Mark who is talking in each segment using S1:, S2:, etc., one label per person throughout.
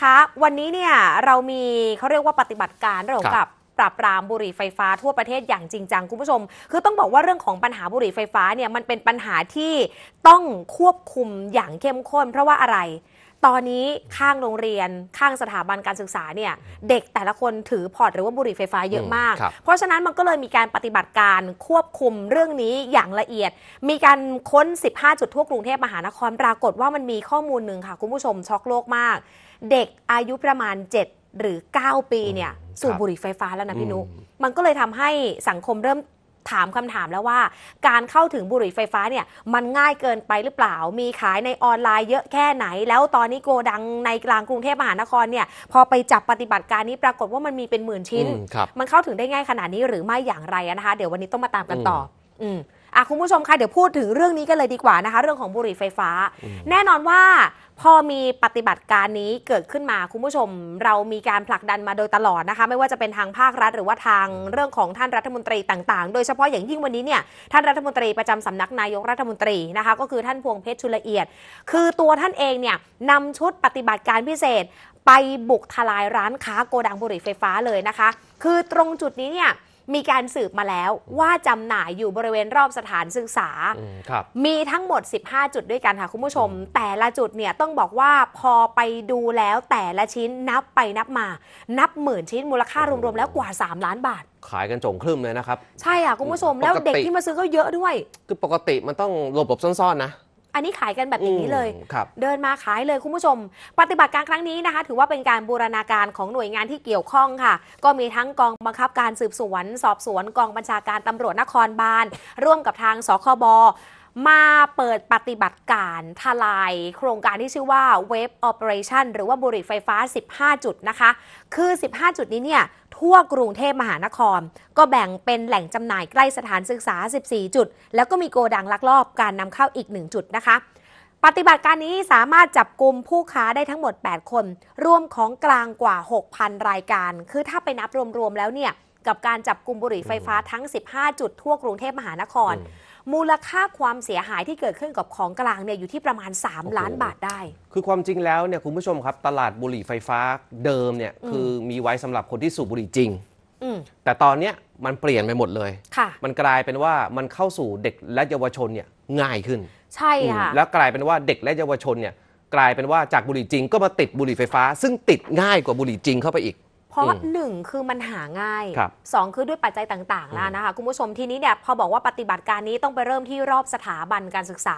S1: คะวันนี้เนี่ยเรามีเขาเรียกว่าปฏิบัติการเรื่องกับปราบปรามบุหรี่ไฟฟ้าทั่วประเทศ อย่างจริงจังคุณผู้ชม คือต้องบอกว่าเรื่องของปัญหาบุหรี่ไฟฟ้าเนี่ยมันเป็นปัญหาที่ต้องควบคุมอย่างเข้มข้น เพราะว่าอะไร ตอนนี้ข้างโรงเรียนข้างสถาบันการศึกษาเนี่ยเด็กแต่ละคนถือพอร์ตหรือว่าบุหรี่ไฟฟ้าเยอะมาก เพราะฉะนั้นมันก็เลยมีการปฏิบัติการควบคุมเรื่องนี้อย่างละเอียด มีการค้น 15 จุดทั่วกรุงเทพมหานครปรากฏว่ามันมีข้อมูลหนึ่งค่ะคุณผู้ชมช็อกโลกมากเด็กอายุประมาณ 7 หรือ 9 ปีเนี่ย สูบบุหรี่ไฟฟ้าแล้วนะพี่นุ มันก็เลยทำให้สังคมเริ่มถามคำถามแล้วว่า การเข้าถึงบุหรี่ไฟฟ้าเนี่ยมันง่ายเกินไปหรือเปล่ามีขายในออนไลน์เยอะแค่ไหน แล้วตอนนี้โกดังในกลางกรุงเทพมหานครเนี่ย พอไปจับปฏิบัติการนี้ปรากฏว่ามันมีเป็นหมื่นชิ้น มันเข้าถึงได้ง่ายขนาดนี้หรือไม่อย่างไรนะคะเดี๋ยววันนี้ต้องมาตามกันต่อ อือ่ะคุณผู้ชมคะเดี๋ยวพูดถึงเรื่องนี้กันเลยดีกว่านะคะเรื่องของบุหรี่ไฟฟ้า แน่นอนว่าพอมีปฏิบัติการนี้เกิดขึ้นมา คุณผู้ชมเรามีการผลักดันมาโดยตลอดนะคะไม่ว่าจะเป็นทางภาครัฐหรือว่าทางเรื่องของท่านรัฐมนตรีต่างๆ โดยเฉพาะอย่างยิ่งวันนี้เนี่ยท่านรัฐมนตรีประจำสำนักนายกรัฐมนตรีนะคะก็คือท่านพวงเพชรชุลเอียด คือตัวท่านเองเนี่ยนำชุดปฏิบัติการพิเศษไปบุกทลายร้านค้าโกดังบุหรี่ไฟฟ้าเลยนะคะ คือตรงจุดนี้เนี่ยมีการสืบมาแล้วว่าจำหน่ายอยู่บริเวณรอบสถานศึกษา มีทั้งหมด 15 จุดด้วยกันค่ะ คุณผู้ชม แต่ละจุดเนี่ยต้องบอกว่าพอไปดูแล้วแต่ละชิ้นนับไปนับมา นับหมื่นชิ้นมูลค่ารวมๆแล้วกว่า 3 ล้านบาท
S2: ขายกันจงครึ่มเลยนะครับ
S1: ใช่ค่ะ คุณผู้ชมแล้วเด็กที่มาซื
S2: ้อก็เยอะด้วย คือปกติมันต้องหลบหลบซ่อนๆนะ
S1: อันนี้ขายกันแบบอย่างนี้เลย เดินมาขายเลยคุณผู้ชม ปฏิบัติการครั้งนี้นะคะ ถือว่าเป็นการบูรณาการของหน่วยงานที่เกี่ยวข้องค่ะ ก็มีทั้งกองบังคับการสืบสวน สอบสวนกองบัญชาการตำรวจนครบาลร่วมกับทางสคบมาเปิดปฏิบัติการทลายโครงการที่ชื่อว่าเวฟออเปอเรชันหรือว่าบุหรี่ไฟฟ้า 15 จุดนะคะ คือ 15 จุดนี้เนี่ย ทั่วกรุงเทพมหานคร ก็แบ่งเป็นแหล่งจำหน่ายใกล้สถานศึกษา 14 จุด แล้วก็มีโกดังลักลอบการนำเข้าอีก 1 จุดนะคะ ปฏิบัติการนี้สามารถจับกลุ่มผู้ค้าได้ทั้งหมด 8 คนรวมของกลางกว่า 6,000 รายการ คือถ้าไปนับรวมๆแล้วเนี่ยกับการจับกลุ่มบุหรี่ไฟฟ้าทั้ง 15 จุดทั่วกรุงเทพมหานคร มูลค่าความเสียหายที่เกิดขึ้นกับของกลางเนี่ยอยู่ที่ประมาณ 3 ล้านบาทได้
S2: คือความจริงแล้วเนี่ยคุณผู้ชมครับตลาดบุหรี่ไฟฟ้าเดิมเนี่ยคือมีไว้สำหรับคนที่สูบบุหรี่จริง แต่ตอนเนี้ยมันเปลี่ยนไปหมดเลยมันกลายเป็นว่ามันเข้าสู่เด็กและเยาวชนเนี่ยง่ายขึ้น ใช่ค่ะ แล้วกลายเป็นว่าเด็กและเยาวชนเนี่ยกลายเป็นว่าจากบุหรี่จริงก็มาติดบุหรี่ไฟฟ้าซึ่งติดง่ายกว่าบุหรี่จริงเข้าไปอีกเพราะ
S1: หนึ่งคือมันหาง่าย สองคือด้วยปัจจัยต่างๆแล้วนะคะคุณผู้ชมทีนี้เนี่ยพอบอกว่าปฏิบัติการนี้ต้องไปเริ่มที่รอบสถาบันการศึกษา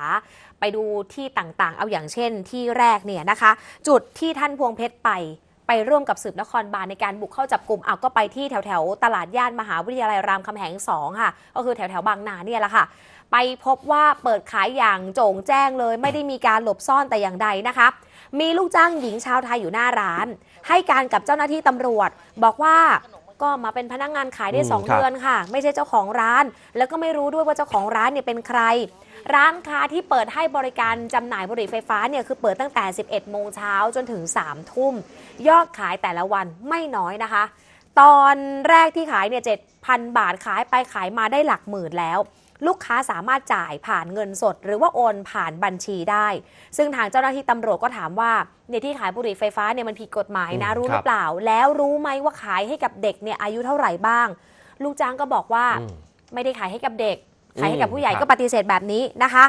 S1: ไปดูที่ต่างๆ เอาอย่างเช่นที่แรกเนี่ยนะคะ จุดที่ท่านพวงเพชรไป ไปร่วมกับสืบนครบาลในการบุกเข้าจับกลุ่มเอาก็ไปที่แถวแถวตลาดย่านมหาวิทยาลัยรามคำแหงสองค่ะ ก็คือแถวแถวบางนาเนี่ยแหละค่ะ ไปพบว่าเปิดขายอย่างโจ่งแจ้งเลย ไม่ได้มีการหลบซ่อนแต่อย่างใดนะคะมีลูกจ้างหญิงชาวไทยอยู่หน้าร้าน ให้การกับเจ้าหน้าที่ตำรวจ บอกว่าก็มาเป็นพนักงงานขายได้ 2 เดือนค่ะ ไม่ใช่เจ้าของร้าน แล้วก็ไม่รู้ด้วยว่าเจ้าของร้านเนี่ยเป็นใคร ร้านค้าที่เปิดให้บริการจำหน่ายบริไฟฟ้าเนี่ยคือเปิดตั้งแต่ 11 โมงเช้าจนถึง 3 ทุ่ม ยอดขายแต่ละวันไม่น้อยนะคะ ตอนแรกที่ขายเนี่ย7,000 บาทขายไปขายมาได้หลักหมื่นแล้วลูกค้าสามารถจ่ายผ่านเงินสด หรือว่าโอนผ่านบัญชีได้ ซึ่งทางเจ้าหน้าที่ตำรวจก็ถามว่าเนี่ยที่ขายบุหรี่ไฟฟ้าเนี่ยมันผิดกฎหมายนะรู้หรือเปล่า แล้วรู้ไหมว่าขายให้กับเด็กเนี่ยอายุเท่าไหร่บ้าง ลูกจ้างก็บอกว่าไม่ได้ขายให้กับเด็ก ขายให้กับผู้ใหญ่ก็ปฏิเสธแบบนี้นะคะ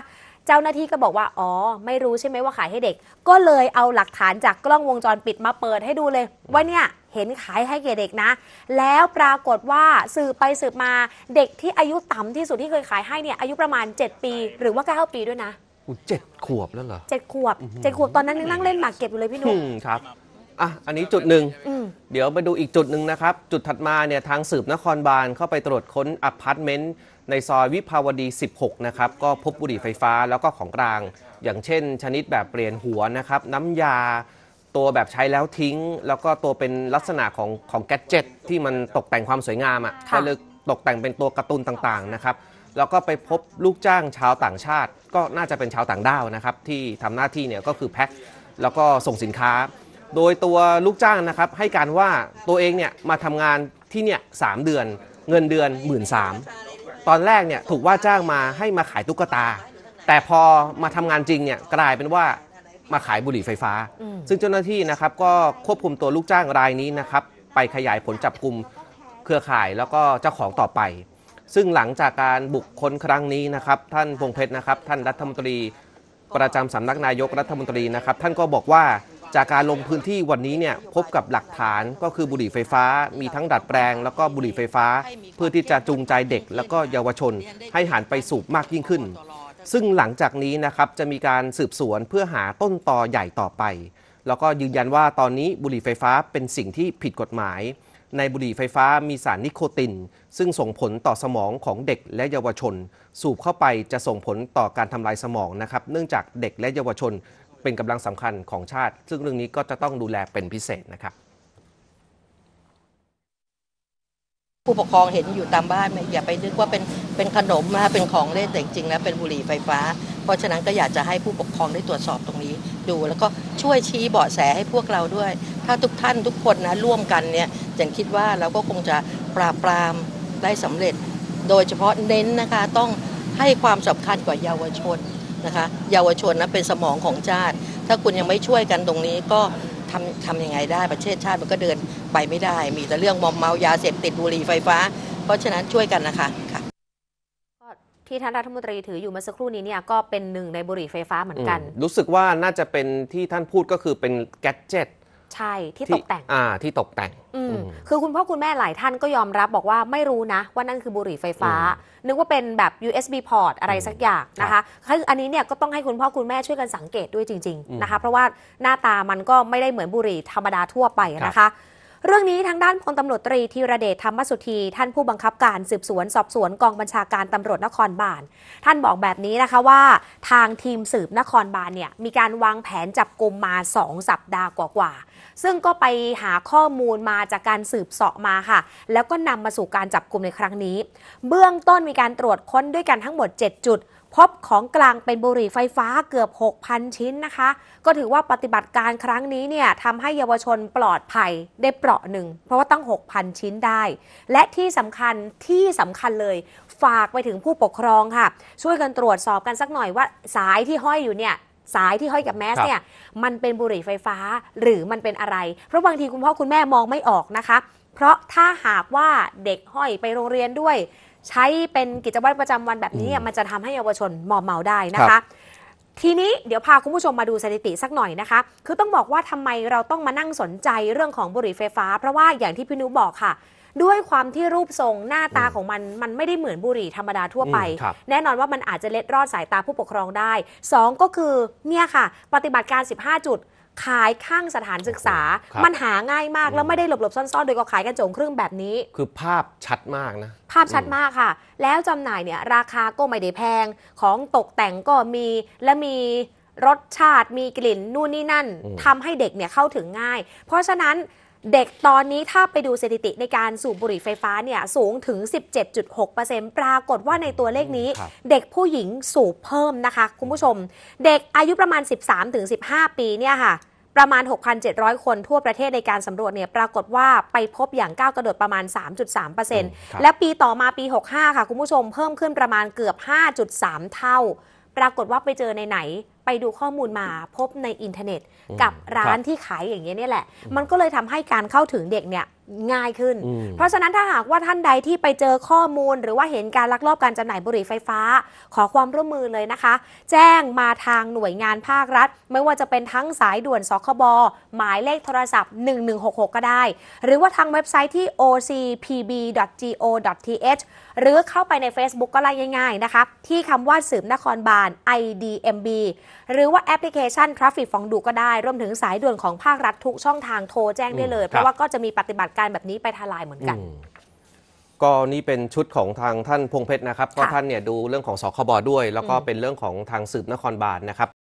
S1: เจ้าหน้าที่ก็บอกว่าอ๋อ ไม่รู้ใช่ไหมว่าขายให้เด็ก ก็เลยเอาหลักฐานจากกล้องวงจรปิดมาเปิดให้ดูเลย ว่าเนี่ยเห็นขายให้กเด็กนะ แล้วปรากฏว่าสืบไปสืบมาเด็กที่อายุต่ำที่สุดที่เคยขายให้เนี่ยอายุประมาณ 7 ปี หรือว่า9ปีด้วยนะ
S2: เจ็ดขวบแล้วเหรอเ
S1: จ็ดขวบเจ็ดขวบตอนนั้นยังนั่งเล่นหมากเก็บอยู่เลยพี่นุ่ม
S2: ครับอ่ะอันนี้จุดหนึ่งเดี๋ยวไปดูอีกจุดหนึ่งนะครับ จุดถัดมาเนี่ยทางสืบนครบาลเข้าไปตรวจค้นอพาร์ตเมนต์ในซอยวิภาวดี 16นะครับก็พบบุหรี่ไฟฟ้าแล้วก็ของกลาง อย่างเช่น ชนิดแบบเปลี่ยนหัวนะครับน้ำยาตัวแบบใช้แล้วทิ้งแล้วก็ตัวเป็นลักษณะของของแกจิตที่มันตกแต่งความสวยงามอะ่ะก็เลยตกแต่งเป็นตัวการ์ตูนต่างๆนะครับแล้วก็ไปพบลูกจ้างชาวต่างชาติก็น่าจะเป็นชาวต่างด้าวนะครับที่ทำหน้าที่เนี่ยก็คือแพ็คแล้วก็ส่งสินค้า โดยตัวลูกจ้างนะครับให้การว่าตัวเองเนี่ยมาทำงานที่เนี่ยสามเดือนเงินเดือน1 3ื่นตอนแรกเนี่ยถูกว่าจ้างมาให้มาขายตุ๊กตา แต่พอมาทำงานจริงเนี่ยกลายเป็นว่ามาขายบุหรี่ไฟฟ้า ซึ่งเจ้าหน้าที่ นะครับก็ควบคุมตัวลูกจ้างรายนี้นะครับ ไปขยายผลจับกลุ่มเครือข่ายแล้วก็เจ้าของต่อไป ซึ่งหลังจากการบุกค้นครั้งนี้นะครับ ท่านพงเพชรนะครับท่านรัฐมนตรีประจำสำนักนายกรัฐมนตรีนะครับท่านก็บอกว่าจากการลงพื้นที่วันนี้เนี่ยพบกับหลักฐาน ก็คือบุหรี่ไฟฟ้ามีทั้งดัดแปลง แล้วก็บุหรี่ไฟฟ้า เพื่อที่จะจูงใจเด็กแล้วก็เยาวชนให้หันไปสูบมากยิ่งขึ้น ซึ่งหลังจากนี้นะครับจะมีการสืบสวนเพื่อหาต้นตอใหญ่ต่อไปแล้วก็ยืนยันว่าตอนนี้บุหรี่ไฟฟ้าเป็นสิ่งที่ผิดกฎหมาย ในบุหรี่ไฟฟ้ามีสารนิโคติน ซึ่งส่งผลต่อสมองของเด็กและเยาวชน สูบเข้าไปจะส่งผลต่อการทำลายสมองนะครับ เนื่องจากเด็กและเยาวชนเป็นกำลังสำคัญของชาติ ซึ่งเรื่องนี้ก็จะต้องดูแลเป็นพิเศษนะครับ
S1: ผู้ปกครองเห็นอยู่ตามบ้าน อย่าไปนึกว่าเป็นเป็นขนมนะเป็นของเล่นแต่จริงๆแล้วเป็นบุหรี่ไฟฟ้า เพราะฉะนั้นก็อยากจะให้ผู้ปกครองได้ตรวจสอบตรงนี้ดูแล้วก็ช่วยชี้เบาะแสให้พวกเราด้วย ถ้าทุกท่านทุกคนนะ ร่วมกันเนี่ยจันคิดว่าเราก็คงจะปราบปรามได้สำเร็จ โดยเฉพาะเน้นนะคะต้องให้ความสำคัญกว่าเยาวชนนะคะเยาวชนนะเป็นสมองของชาติ ถ้าคุณยังไม่ช่วยกันตรงนี้ก็ทำทำยังไงได้ประเทศชาติมันก็เดินไปไม่ได้ มีแต่เรื่องมอมเมายาเสพติดบุหรี่ไฟฟ้า เพราะฉะนั้นช่วยกันนะคะค่ะที่ท่านรัฐมนตรีถืออยู่เมื่อสักครู่นี้เนี่ยก็เป็นหนึ่งในบุหรี่ไฟฟ้าเหมือนกัน
S2: รู้สึกว่าน่าจะเป็นที่ท่านพูดก็คือเป็นแกจิต
S1: ใช่ ที่ตก
S2: แต่งอ่าที่ตกแต่ง
S1: อืคือคุณพ่อคุณแม่หลายท่านก็ยอมรับบอกว่าไม่รู้นะว่านั่นคือบุหรี่ไฟฟ้า นึกว่าเป็นแบบ USB port อะไรสักอย่างนะคะคืออันนี้เนี่ยก็ต้องให้คุณพ่อคุณแม่ช่วยกันสังเกตด้วยจริงๆนะคะ เพราะว่าหน้าตามันก็ไม่ได้เหมือนบุหรี่ธรรมดาทั่วไปนะคะเรื่องนี้ทางด้านพลตำรวจตรีธีระเดชธรรมสุธี ท่านผู้บังคับการสืบสวนสอบสวนกองบัญชาการตำรวจนครบาล ท่านบอกแบบนี้นะคะว่าทางทีมสืบนครบาลเนี่ย มีการวางแผนจับกลุ่มมา 2 สัปดาห์กว่าๆ ซึ่งก็ไปหาข้อมูลมาจากการสืบเสาะมาค่ะ แล้วก็นำมาสู่การจับกลุ่มในครั้งนี้ เบื้องต้นมีการตรวจค้นด้วยกันทั้งหมด7จุดพบของกลางเป็นบุหรี่ไฟฟ้าเกือบ 6,000 ชิ้นนะคะ ก็ถือว่าปฏิบัติการครั้งนี้เนี่ยทำให้เยาวชนปลอดภัย ได้เปราะหนึ่งเพราะว่าตั้ง6,000 ชิ้นได้ และที่สำคัญที่สำคัญเลยฝากไปถึงผู้ปกครองค่ะ ช่วยกันตรวจสอบกันสักหน่อยว่า สายที่ห้อยอยู่เนี่ย สายที่ห้อยกับแมสเนี่ย มันเป็นบุหรี่ไฟฟ้าหรือมันเป็นอะไรเพราะบางทีคุณพ่อคุณแม่มองไม่ออกนะคะ เพราะถ้าหากว่าเด็กห้อยไปโรงเรียนด้วยใช้เป็นกิจวัตรประจำวันแบบนี้มันจะทำให้เยาวชนมอมเมาได้นะคะ ทีนี้เดี๋ยวพาคุณผู้ชมมาดูสถิติสักหน่อยนะคะ คือต้องบอกว่าทำไมเราต้องมานั่งสนใจเรื่องของบุหรี่ไฟฟ้า เพราะว่าอย่างที่พี่นุบอกค่ะ ด้วยความที่รูปทรงหน้าตาของมัน มันไม่ได้เหมือนบุหรี่ธรรมดาทั่วไป แน่นอนว่ามันอาจจะเล็ดรอดสายตาผู้ปกครองได้ 2 ก็คือเนี่ยค่ะ ปฏิบัติการ 15 จุดขายข้างสถานศึกษา มันหาง่ายมากแล้วไม่ได้หลบๆ ซ่อน ๆ โดยก็ขายกันโจงครึ่งแบบนี้
S2: คือภาพชัดมากนะ
S1: ภาพชัดมากค่ะ แล้วจำหน่ายเนี่ยราคาก็ไม่ได้แพง ของตกแต่งก็มีและมีรสชาติ มีกลิ่นนู่นนี่นั่น ทำทำให้เด็กเนี่ยเข้าถึงง่าย เพราะฉะนั้นเด็กตอนนี้ถ้าไปดูสถิติในการสูบบุหรี่ไฟฟ้าเนี่ยสูงถึง 17.6%ปรากฏว่าในตัวเลขนี้เด็กผู้หญิงสูบเพิ่มนะคะ คุณผู้ชม เด็กอายุประมาณ 13-15 ปีเนี่ยค่ะประมาณ 6,700 คนทั่วประเทศในการสำรวจเนี่ยปรากฏว่าไปพบอย่างก้าวกระโดดประมาณ 3.3%และปีต่อมาปี 65ค่ะ คุณผู้ชมเพิ่มขึ้นประมาณเกือบ 5.3 เท่าปรากฏว่าไปเจอในไหน ไปดูข้อมูลมาพบในอินเทอร์เน็ต กับร้านที่ขายอย่างนี้นี่แหละ มันก็เลยทำให้การเข้าถึงเด็กเนี่ยง่ายขึ้น เพราะฉะนั้นถ้าหากว่าท่านใดที่ไปเจอข้อมูล หรือว่าเห็นการลักลอบการจำหน่ายบุหรี่ไฟฟ้า ขอความร่วมมือเลยนะคะ แจ้งมาทางหน่วยงานภาครัฐ ไม่ว่าจะเป็นทั้งสายด่วนสคบหมายเลขโทรศัพท์ 1166 ก็ได้ หรือว่าทางเว็บไซต์ที่ ocpb.go.th หรือเข้าไปใน Facebook ก็ไล่ง่ายๆนะคะที่คำว่าสืบนครบาล IDMB หรือว่าแอปพลิเคชันทราฟฟิกฟองดูก็ได้รวมถึงสายด่วนของภาครัฐทุกช่องทางโทรแจ้งได้เลยเพราะว่าก็จะมีปฏิบัติการการณ์แบบนี้ไปทลายเหมือนกัน
S2: ก็นี่เป็นชุดของทางท่านพงเพชรนะครับ ก็ท่านเนี่ยดูเรื่องของสคบด้วย แล้วก็เป็นเรื่องของทางสืบนครบาลนะครับ